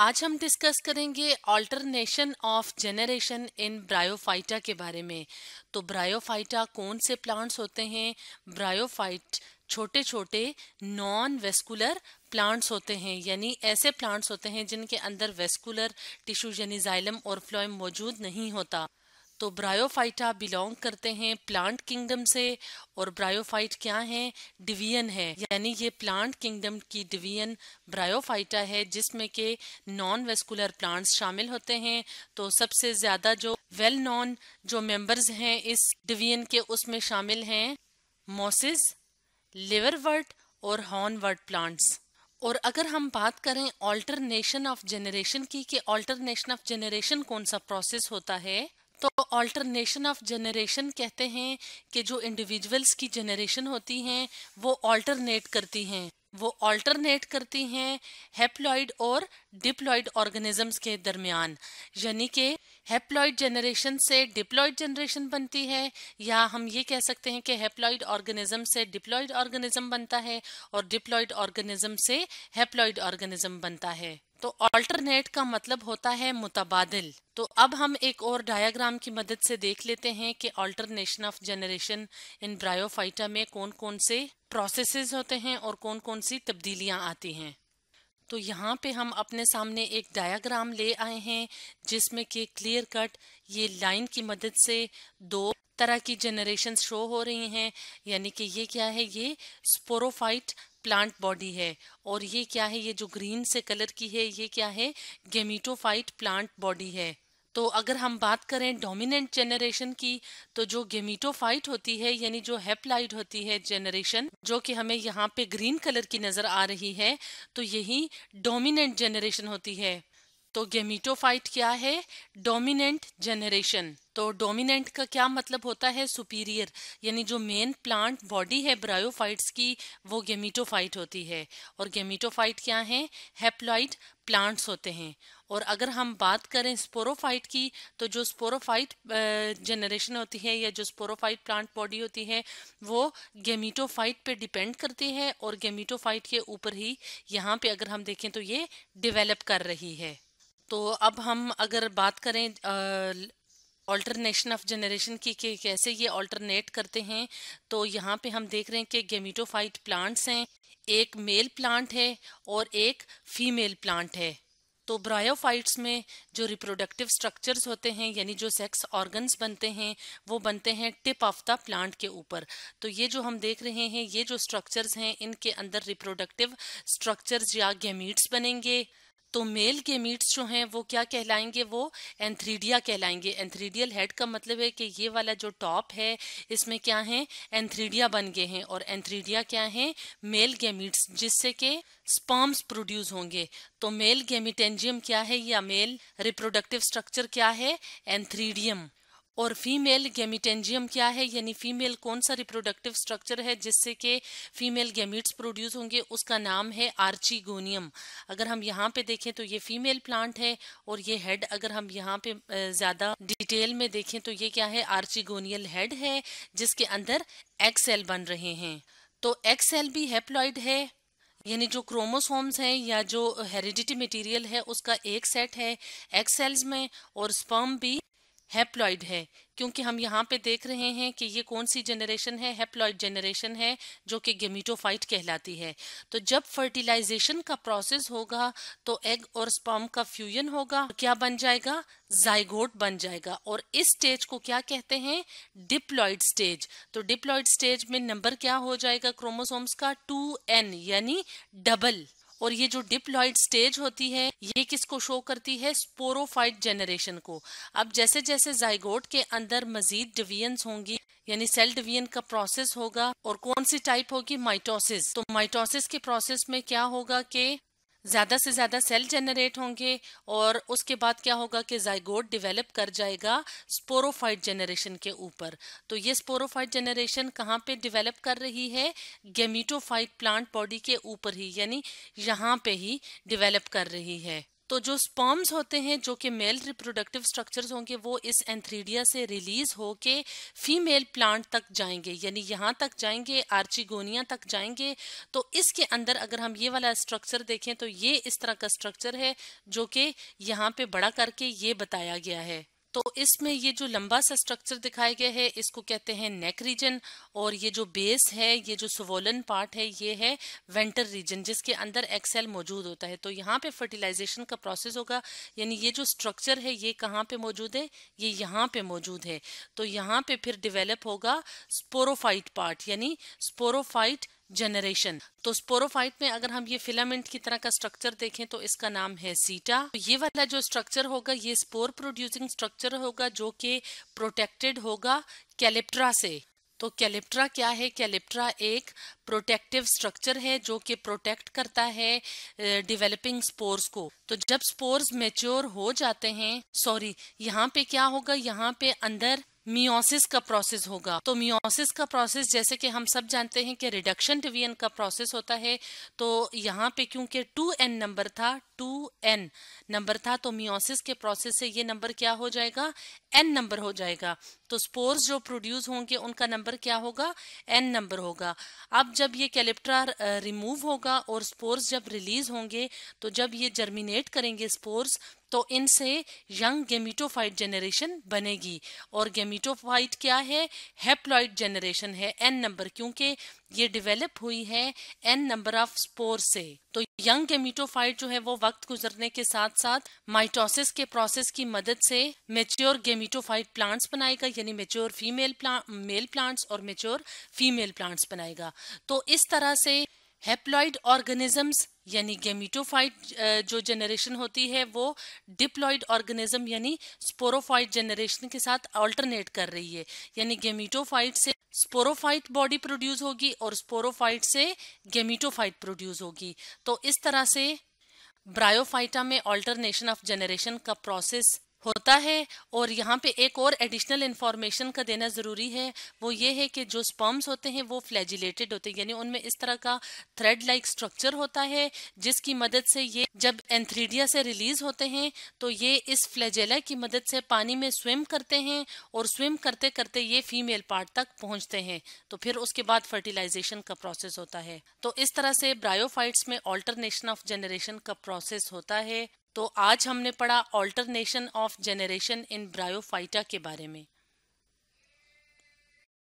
आज हम डिस्कस करेंगे alternation of generation in bryophyta के बारे में तो ब्रायोफाइटा कौन से प्लांट्स होते हैं ब्रायोफाइट छोटे छोटे नॉन वेस्कुलर प्लांट्स होते हैं यानी ऐसे प्लांट्स होते हैं जिनके अंदर वेस्कुलर टिश्यू यानी जाइलम और फ्लोएम मौजूद नहीं होता तो ब्रायोफाइटा बिलोंग करते हैं प्लांट किंगडम से और ब्रायोफाइट क्या है डिवीजन है यानी ये प्लांट किंगडम की डिवीजन ब्रायोफाइटा है जिसमें के नॉन वेस्कुलर प्लांट्स शामिल होते हैं तो सबसे ज्यादा जो वेल नॉन जो मेंबर्स हैं इस डिवीजन के उसमें शामिल हैं मोसिस लिवरवर्ट और हॉर्नवर्ट प्लांट्स और अगर हम बात करें ऑल्टरनेशन ऑफ जेनरेशन की कि ऑल्टरनेशन ऑफ जेनरेशन कौन सा प्रोसेस होता है तो ऑल्टरनेशन ऑफ जनरेशन कहते हैं कि जो इंडिविजुअल्स की जनरेशन होती हैं वो ऑल्टरनेट करती हैं वो ऑल्टरनेट करती हैं हेप्लॉइड और डिप्लॉइड ऑर्गेनिजम्स के दरमियान यानी कि हेप्लॉइड जनरेशन से डिप्लॉइड जनरेशन बनती है या हम ये कह सकते हैं कि हेप्लॉइड ऑर्गेनिज्म से डिप्लॉइड ऑर्गेनिज्म बनता है और डिप्लॉइड ऑर्गेनिज्म से हेप्लॉइड ऑर्गेनिज्म बनता है तो अल्टरनेट का मतलब होता है मुतबादल तो अब हम एक और डायग्राम की मदद से देख लेते हैं कि alternation of generation in bryophyta में कौन कौन से प्रोसेसेस होते हैं और कौन कौन सी तब्दीलियां आती हैं तो यहाँ पे हम अपने सामने एक डायग्राम ले आए हैं जिसमें कि क्लियर कट ये लाइन की मदद से दो तरह की जनरेशन शो हो रही हैं यानी कि ये क्या है ये स्पोरोफाइट प्लांट बॉडी है और ये क्या है ये जो ग्रीन से कलर की है ये क्या है गेमीटोफाइट प्लांट बॉडी है तो अगर हम बात करें डोमिनेंट जनरेशन की तो जो गेमीटोफाइट होती है यानी जो हैपलाइट होती है जनरेशन जो कि हमें यहाँ पे ग्रीन कलर की नज़र आ रही है तो यही डोमिनेंट जनरेशन होती है तो गेमिटोफाइट क्या है डोमिनेंट जनरेशन तो डोमिनेंट का क्या मतलब होता है सुपीरियर यानी जो मेन प्लांट बॉडी है ब्रायोफाइट्स की वो गेमिटोफाइट होती है और गेमिटोफाइट क्या है हैप्लॉइड प्लांट्स होते हैं और अगर हम बात करें स्पोरोफाइट की तो जो स्पोरोफाइट जनरेशन होती है या जो स्पोरोफाइट प्लांट बॉडी होती है वो गेमिटोफाइट पे डिपेंड करती है और गेमिटोफाइट के ऊपर ही यहाँ पे अगर हम देखें तो ये डिवेलप कर रही है तो अब हम अगर बात करें ऑल्टरनेशन ऑफ जनरेशन की कि कैसे ये ऑल्टरनेट करते हैं तो यहाँ पे हम देख रहे हैं कि गेमिटोफाइट प्लांट्स हैं एक मेल प्लांट है और एक फीमेल प्लांट है तो ब्रायोफाइट्स में जो रिप्रोडक्टिव स्ट्रक्चर्स होते हैं यानी जो सेक्स ऑर्गन्स बनते हैं वो बनते हैं टिप ऑफ द प्लांट के ऊपर तो ये जो हम देख रहे हैं ये जो स्ट्रक्चर्स हैं इनके अंदर रिप्रोडक्टिव स्ट्रक्चर्स या गेमीट्स बनेंगे तो मेल गेमीट्स जो हैं वो क्या कहलाएंगे वो एंथ्रीडिया कहलाएंगे एंथ्रीडियल हेड का मतलब है कि ये वाला जो टॉप है इसमें क्या है एंथ्रीडिया बन गए हैं और एंथ्रीडिया क्या है मेल गेमीट्स जिससे कि स्पर्म्स प्रोड्यूस होंगे तो मेल गेमिटेंजियम क्या है या मेल रिप्रोडक्टिव स्ट्रक्चर क्या है एंथ्रीडियम और फीमेल गेमिटेंजियम क्या है यानी फीमेल कौन सा रिप्रोडक्टिव स्ट्रक्चर है जिससे कि फीमेल गेमिट्स प्रोड्यूस होंगे उसका नाम है आर्चीगोनियम अगर हम यहाँ पे देखें तो ये फीमेल प्लांट है और ये हेड अगर हम यहाँ पे ज़्यादा डिटेल में देखें तो ये क्या है आर्चीगोनियल हेड है जिसके अंदर एक्स सेल बन रहे हैं तो एक्स सेल भी हेप्लॉइड है यानी जो क्रोमोसोम्स हैं या जो हेरिडिटी मटेरियल है उसका एक सेट है एक्सेल्स में और स्पर्म भी हैप्लॉइड है क्योंकि हम यहाँ पे देख रहे हैं कि ये कौन सी जनरेशन है हैप्लॉइड जनरेशन है जो कि गेमिटोफाइट कहलाती है तो जब फर्टिलाइजेशन का प्रोसेस होगा तो एग और स्पर्म का फ्यूजन होगा तो क्या बन जाएगा जाइगोट बन जाएगा और इस स्टेज को क्या कहते हैं डिप्लॉइड स्टेज तो डिप्लॉइड स्टेज में नंबर क्या हो जाएगा क्रोमोसोम्स का टू एन यानी डबल और ये जो डिप्लॉइड स्टेज होती है ये किसको शो करती है स्पोरोफाइट जेनरेशन को अब जैसे जैसे जाइगोट के अंदर मजीद डिविजन्स होंगी यानी सेल डिवीजन का प्रोसेस होगा और कौन सी टाइप होगी माइटोसिस तो माइटोसिस के प्रोसेस में क्या होगा कि ज़्यादा से ज़्यादा सेल जनरेट होंगे और उसके बाद क्या होगा कि जयगोड डेवलप कर जाएगा स्पोरोफाइट जनरेशन के ऊपर तो ये स्पोरोफाइट जनरेशन कहाँ पे डेवलप कर रही है गेमीटोफाइट प्लांट बॉडी के ऊपर ही यानी यहाँ पे ही डेवलप कर रही है तो जो स्पर्म्स होते हैं जो कि मेल रिप्रोडक्टिव स्ट्रक्चर्स होंगे वो इस एंथ्रीडिया से रिलीज होके फीमेल प्लांट तक जाएंगे यानी यहाँ तक जाएंगे आर्चिगोनिया तक जाएंगे तो इसके अंदर अगर हम ये वाला स्ट्रक्चर देखें तो ये इस तरह का स्ट्रक्चर है जो कि यहाँ पे बड़ा करके ये बताया गया है तो इसमें ये जो लंबा सा स्ट्रक्चर दिखाया गया है इसको कहते हैं नेक रीजन और ये जो बेस है ये जो सुवोलन पार्ट है ये है वेंटर रीजन जिसके अंदर एक्सेल मौजूद होता है तो यहाँ पे फर्टिलाइजेशन का प्रोसेस होगा यानी ये जो स्ट्रक्चर है ये कहाँ पे मौजूद है ये यहाँ पे मौजूद है तो यहाँ पे फिर डिवेलप होगा स्पोरोफाइट पार्ट यानी स्पोरोफाइट जनरेशन तो स्पोरोफाइट में अगर हम ये फिलामेंट की तरह का स्ट्रक्चर देखें तो इसका नाम है सीटा तो ये वाला जो स्ट्रक्चर होगा ये स्पोर प्रोड्यूसिंग स्ट्रक्चर होगा जो कि प्रोटेक्टेड होगा कैलिप्ट्रा से तो कैलिप्ट्रा क्या है कैलिप्ट्रा एक प्रोटेक्टिव स्ट्रक्चर है जो कि प्रोटेक्ट करता है डेवलपिंग स्पोर्स को तो जब स्पोर्स मेच्योर हो जाते हैं सॉरी यहाँ पे क्या होगा यहाँ पे अंदर मियोसिस का प्रोसेस होगा तो मियोसिस का प्रोसेस जैसे कि हम सब जानते हैं कि रिडक्शन डिवीजन का प्रोसेस होता है तो यहाँ पे क्योंकि टू एन नंबर था टू एन नंबर था तो मियोसिस के प्रोसेस से ये नंबर क्या हो जाएगा एन नंबर हो जाएगा तो स्पोर्स जो प्रोड्यूस होंगे उनका नंबर क्या होगा एन नंबर होगा अब जब ये कैलिप्ट्रा रिमूव होगा और स्पोर्स जब रिलीज होंगे तो जब ये जर्मिनेट करेंगे स्पोर्स तो इनसे यंग गेमिटोफाइट जनरेशन बनेगी और गेमिटोफाइट क्या है हेप्लॉइड जनरेशन है एन नंबर क्योंकि ये डिवेलप हुई है एन नंबर ऑफ स्पोर से तो यंग गेमिटोफाइट जो है वो वक्त गुजरने के साथ साथ माइटोसिस के प्रोसेस की मदद से मेच्योर गेमिटोफाइट प्लांट्स बनाएगा यानी mature female plant male plants और मेच्योर फीमेल प्लांट्स बनाएगा तो इस तरह से हेप्लॉइड ऑर्गेनिजम्स यानी गेमिटोफाइट जो जनरेशन होती है वो डिप्लॉइड ऑर्गेनिज्म यानी स्पोरोफाइट जनरेशन के साथ अल्टरनेट कर रही है यानी गेमिटोफाइट से स्पोरोफाइट बॉडी प्रोड्यूस होगी और स्पोरोफाइट से गेमिटोफाइट प्रोड्यूस होगी तो इस तरह से ब्रायोफाइटा में ऑल्टरनेशन ऑफ जनरेशन का प्रोसेस होता है और यहाँ पे एक और एडिशनल इन्फॉर्मेशन का देना ज़रूरी है वो ये है कि जो स्पर्म्स होते हैं वो फ्लैजिलेटेड होते हैं यानी उनमें इस तरह का थ्रेड लाइक स्ट्रक्चर होता है जिसकी मदद से ये जब एंथ्रीडिया से रिलीज होते हैं तो ये इस फ्लैजेला की मदद से पानी में स्विम करते हैं और स्विम करते करते ये फीमेल पार्ट तक पहुँचते हैं तो फिर उसके बाद फर्टिलाइजेशन का प्रोसेस होता है तो इस तरह से ब्रायोफाइट्स में ऑल्टरनेशन ऑफ जनरेशन का प्रोसेस होता है तो आज हमने पढ़ा alternation of generation in bryophyta के बारे में